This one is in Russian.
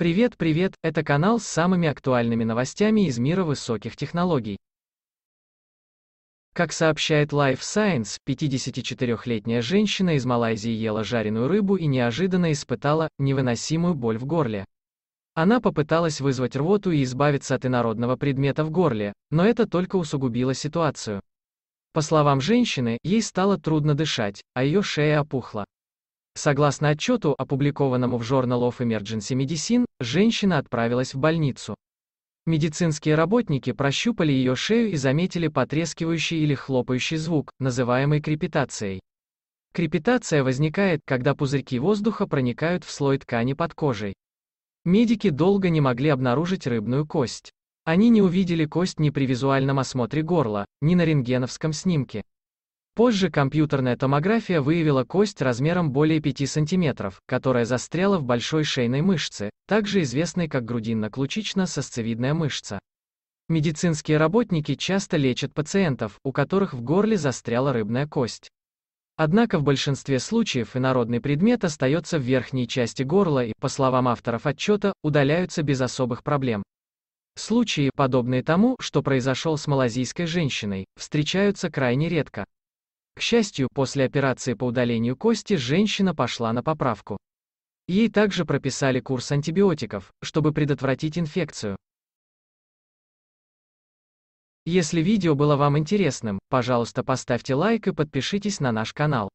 Привет, привет, это канал с самыми актуальными новостями из мира высоких технологий. Как сообщает Life Science, 54-летняя женщина из Малайзии ела жареную рыбу и неожиданно испытала невыносимую боль в горле. Она попыталась вызвать рвоту и избавиться от инородного предмета в горле, но это только усугубило ситуацию. По словам женщины, ей стало трудно дышать, а ее шея опухла. Согласно отчету, опубликованному в Journal of Emergency Medicine, женщина отправилась в больницу. Медицинские работники прощупали ее шею и заметили потрескивающий или хлопающий звук, называемый крепитацией. Крепитация возникает, когда пузырьки воздуха проникают в слой ткани под кожей. Медики долго не могли обнаружить рыбную кость. Они не увидели кость ни при визуальном осмотре горла, ни на рентгеновском снимке. Позже компьютерная томография выявила кость размером более 5 см, которая застряла в большой шейной мышце, также известной как грудинно-ключично-сосцевидная мышца. Медицинские работники часто лечат пациентов, у которых в горле застряла рыбная кость. Однако в большинстве случаев инородный предмет остается в верхней части горла и, по словам авторов отчета, удаляются без особых проблем. Случаи, подобные тому, что произошел с малазийской женщиной, встречаются крайне редко. К счастью, после операции по удалению кости женщина пошла на поправку. Ей также прописали курс антибиотиков, чтобы предотвратить инфекцию. Если видео было вам интересным, пожалуйста поставьте лайк и подпишитесь на наш канал.